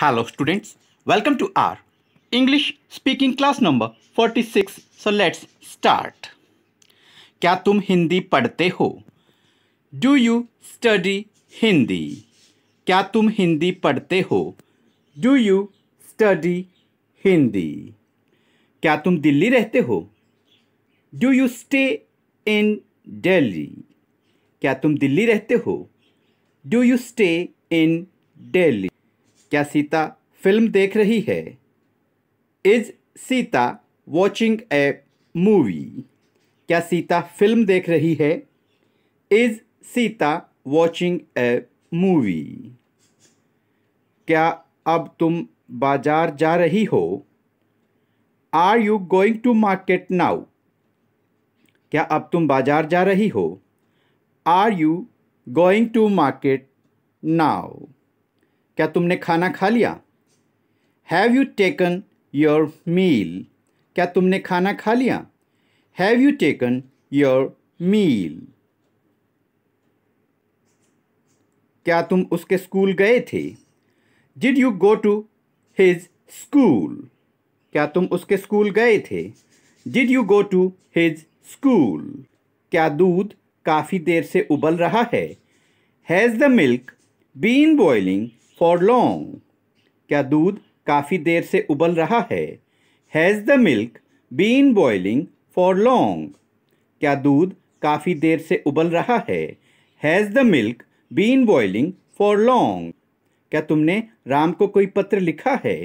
hello students welcome to our English speaking class number forty six so let's start क्या तुम हिंदी पढ़ते हो do you study Hindi क्या तुम हिंदी पढ़ते हो डू यू स्टडी हिंदी क्या तुम दिल्ली रहते हो do you stay in Delhi क्या तुम दिल्ली रहते हो do you stay in Delhi क्या सीता फिल्म देख रही है is Sita watching a movie क्या सीता फिल्म देख रही है is Sita watching a movie क्या अब तुम बाजार जा रही हो are you going to market now क्या अब तुम बाजार जा रही हो are you going to market now क्या तुमने खाना खा लिया have you taken your meal क्या तुमने खाना खा लिया have you taken your meal क्या तुम उसके स्कूल गए थे did you go to his school क्या तुम उसके स्कूल गए थे did you go to his school क्या दूध काफ़ी देर से उबल रहा है has the milk been boiling for long क्या दूध काफ़ी देर से उबल रहा है has the milk been boiling for long क्या दूध काफ़ी देर से उबल रहा है has the milk been boiling for long क्या तुमने राम को कोई पत्र लिखा है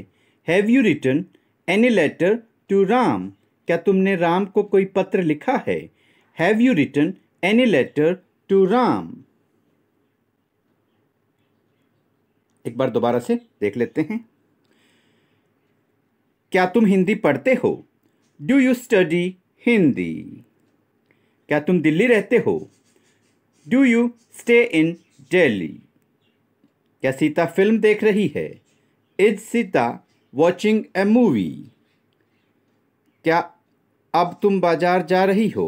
have you return any letter to Ram क्या तुमने राम को कोई पत्र लिखा है have you return any letter to Ram एक बार दोबारा से देख लेते हैं क्या तुम हिंदी पढ़ते हो डू यू स्टडी हिंदी क्या तुम दिल्ली रहते हो do you stay in Delhi क्या सीता फिल्म देख रही है is Sita watching a movie क्या अब तुम बाजार जा रही हो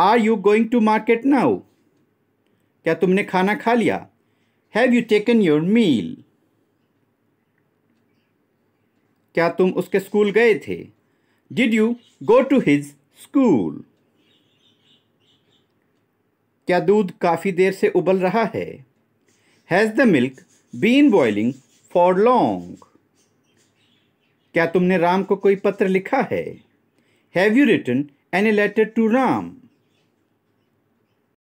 are you going to market now क्या तुमने खाना खा लिया have you taken your meal क्या तुम उसके स्कूल गए थे did you go to his school क्या दूध काफ़ी देर से उबल रहा है has the milk been boiling for long क्या तुमने राम को कोई पत्र लिखा है have you written an a letter to Ram